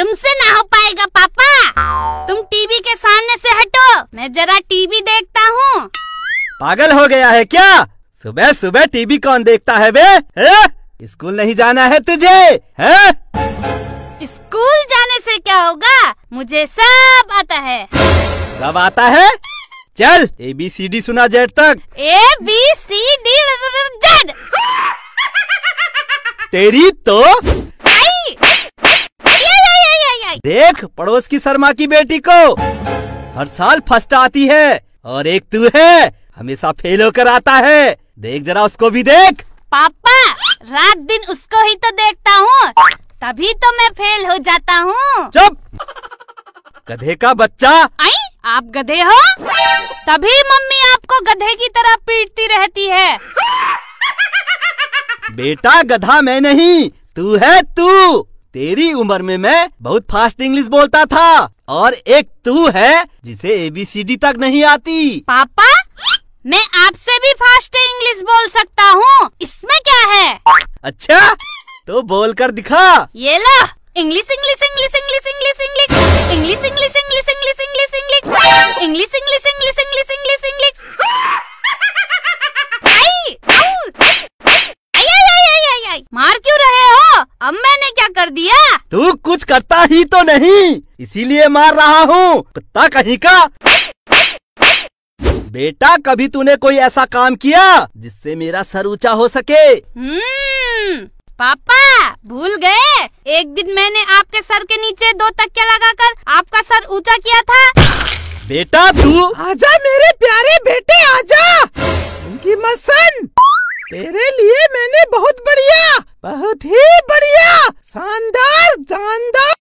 तुमसे ना हो पाएगा पापा तुम टीवी के सामने से हटो मैं जरा टीवी देखता हूँ पागल हो गया है क्या सुबह सुबह टीवी कौन देखता है बे स्कूल नहीं जाना है तुझे है? स्कूल जाने से क्या होगा मुझे सब आता है सब आता है चल ए बी सी डी सुना जेड तक A B C D Z तेरी तो देख पड़ोस की शर्मा की बेटी को हर साल फर्स्ट आती है और एक तू है हमेशा फेल होकर आता है देख जरा उसको भी देख पापा रात दिन उसको ही तो देखता हूँ तभी तो मैं फेल हो जाता हूँ चुप गधे का बच्चा आई आप गधे हो तभी मम्मी आपको गधे की तरह पीटती रहती है बेटा गधा मैं नहीं तू है तू तेरी उम्र में मैं बहुत फास्ट इंग्लिश बोलता था और एक तू है जिसे एबीसीडी तक नहीं आती पापा मैं आपसे भी फास्ट इंग्लिश बोल सकता हूँ इसमें क्या है अच्छा तो बोल कर दिखा ये ला English English English English English English English English English English English English English English English English English तू कुछ करता ही तो नहीं इसीलिए मार रहा हूँ कुत्ता कहीं का बेटा कभी तूने कोई ऐसा काम किया जिससे मेरा सर ऊंचा हो सके हम्म, पापा भूल गए एक दिन मैंने आपके सर के नीचे दो तकिया लगाकर आपका सर ऊंचा किया था बेटा तू आजा मेरे प्यारे बेटे आजा उनकी मसन तेरे लिए मैंने बहुत बढ़िया बहुत ही बढ़िया Sandar! Sandar!